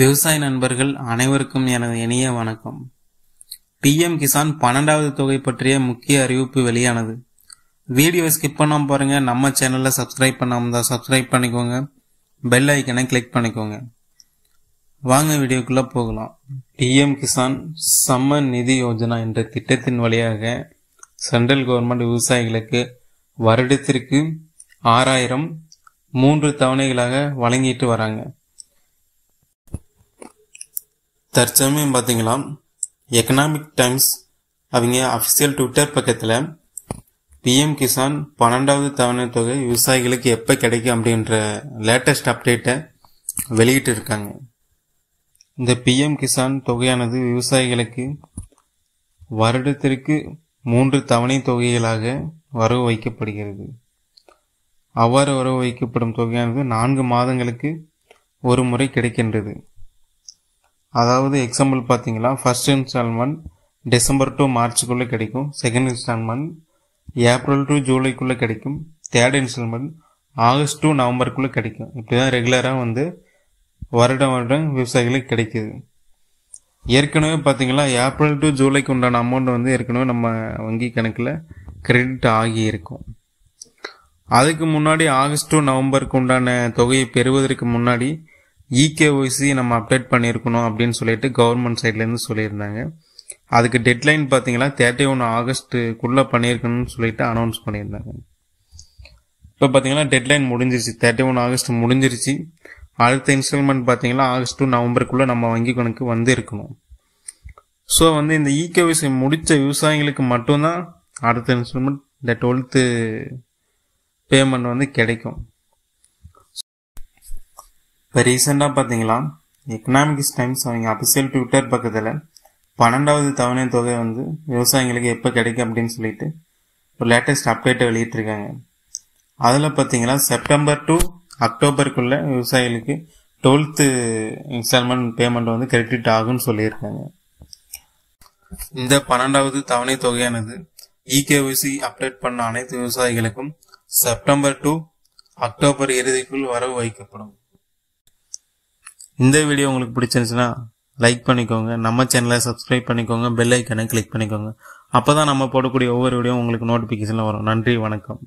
விவசாய நண்பர்கள் அனைவருக்கும் எனது இனிய வணக்கம் பிஎம் கிசான் பன்னெண்டாவது தொகை பற்றிய முக்கிய அறிவிப்பு வெளியானது வீடியோ ஸ்கிப் பண்ணாமல் பாருங்க நம்ம சேனலில் சப்ஸ்கிரைப் பண்ணாமல் தான் சப்ஸ்கிரைப் பண்ணிக்கோங்க பெல் ஐக்கனை கிளிக் பண்ணிக்கோங்க வாங்க வீடியோக்குள்ளே போகலாம் பிஎம் கிசான் சம்ம நிதி யோஜனா என்ற திட்டத்தின் வழியாக சென்ட்ரல் கவர்மெண்ட் விவசாயிகளுக்கு வருடத்திற்கு ஆறாயிரம் மூன்று தவணைகளாக வழங்கிட்டு வராங்க தற்சமயம் பார்த்தீங்களா எக்கனாமிக் டைம்ஸ் அவங்க அஃபிஷியல் ட்விட்டர் பக்கத்தில் பிஎம் கிசான் பன்னெண்டாவது தவணை தொகை விவசாயிகளுக்கு எப்போ கிடைக்கும் அப்படின்ற லேட்டஸ்ட் அப்டேட்டை வெளியிட்டு இருக்காங்க இந்த பிஎம் கிசான் தொகையானது விவசாயிகளுக்கு வருடத்திற்கு மூன்று தவணை தொகைகளாக வரவு வைக்கப்படுகிறது அவ்வாறு வரவு வைக்கப்படும் தொகையானது நான்கு மாதங்களுக்கு ஒரு முறை கிடைக்கின்றது அதாவது எக்ஸாம்பிள் பார்த்தீங்கன்னா ஃபர்ஸ்ட் இன்ஸ்டால்மெண்ட் டிசம்பர் டு மார்ச்சுக்குள்ளே கிடைக்கும் செகண்ட் இன்ஸ்டால்மெண்ட் ஏப்ரல் டு ஜூலைக்குள்ளே கிடைக்கும் தேர்ட் இன்ஸ்டால்மெண்ட் ஆகஸ்ட் டு நவம்பருக்குள்ளே கிடைக்கும் இப்படி தான் ரெகுலராக வந்து வருடம் வருடம் விவசாயிகளுக்கு கிடைக்கிது ஏற்கனவே பார்த்தீங்கன்னா ஏப்ரல் டு ஜூலைக்கு உண்டான அமௌண்ட் வந்து ஏற்கனவே நம்ம வங்கி கணக்கில் கிரெடிட் ஆகி இருக்கும் அதுக்கு முன்னாடி ஆகஸ்ட் டு நவம்பருக்கு உண்டான தொகையை பெறுவதற்கு முன்னாடி இகேஒய்சி e நம்ம அப்டேட் பண்ணியிருக்கணும் அப்படின்னு சொல்லிட்டு கவர்மெண்ட் சைட்லேருந்து சொல்லியிருந்தாங்க அதுக்கு டெட்லைன் பார்த்தீங்கன்னா தேர்ட்டி ஒன் ஆகஸ்ட்டுக்குள்ளே பண்ணியிருக்கணும்னு சொல்லிட்டு அனௌன்ஸ் பண்ணியிருந்தாங்க இப்போ பார்த்தீங்கன்னா டெட்லைன் முடிஞ்சிருச்சு தேர்ட்டி ஒன் ஆகஸ்ட் முடிஞ்சிருச்சு அடுத்த இன்ஸ்டால்மெண்ட் பார்த்தீங்கன்னா ஆகஸ்ட் டூ நவம்பருக்குள்ளே நம்ம வங்கி கணக்கு வந்து ஸோ வந்து இந்த இகேஒய்சி e முடித்த விவசாயிகளுக்கு மட்டும்தான் அடுத்த இன்ஸ்டால்மெண்ட் இந்த டுவெல்த்து பேமெண்ட் வந்து கிடைக்கும் இப்போ ரீசெண்டாக பார்த்தீங்களா எக்கனாமிக்ஸ் டைம்ஸ் அவங்க அபிஷியல் ட்விட்டர் பக்கத்தில் பன்னெண்டாவது தவணை தொகை வந்து விவசாயிகளுக்கு எப்போ கிடைக்கும் அப்படின்னு சொல்லிட்டு ஒரு லேட்டஸ்ட் அப்டேட்டை வெளியிட்டிருக்காங்க அதில் பார்த்தீங்கன்னா செப்டம்பர் டு அக்டோபருக்குள்ளே விவசாயிகளுக்கு டுவெல்த்து இன்ஸ்டால்மெண்ட் பேமெண்ட் வந்து கிரெடிட் ஆகும்னு சொல்லியிருக்காங்க இந்த பன்னெண்டாவது தவணை தொகையானது இகேஓசி e அப்டேட் பண்ண அனைத்து விவசாயிகளுக்கும் செப்டம்பர் டு அக்டோபர் இறுதிக்குள் வரவு வைக்கப்படும் இந்த வீடியோ உங்களுக்கு பிடிச்சிருந்துச்சுன்னா லைக் பண்ணிக்கோங்க நம்ம சேனலை சப்ஸ்கிரைப் பண்ணிக்கோங்க பெல் ஐக்கனை கிளிக் பண்ணிக்கோங்க அப்போ தான் நம்ம போடக்கூடிய ஒவ்வொரு வீடியோ உங்களுக்கு நோட்டிஃபிகேஷனில் வரும் நன்றி வணக்கம்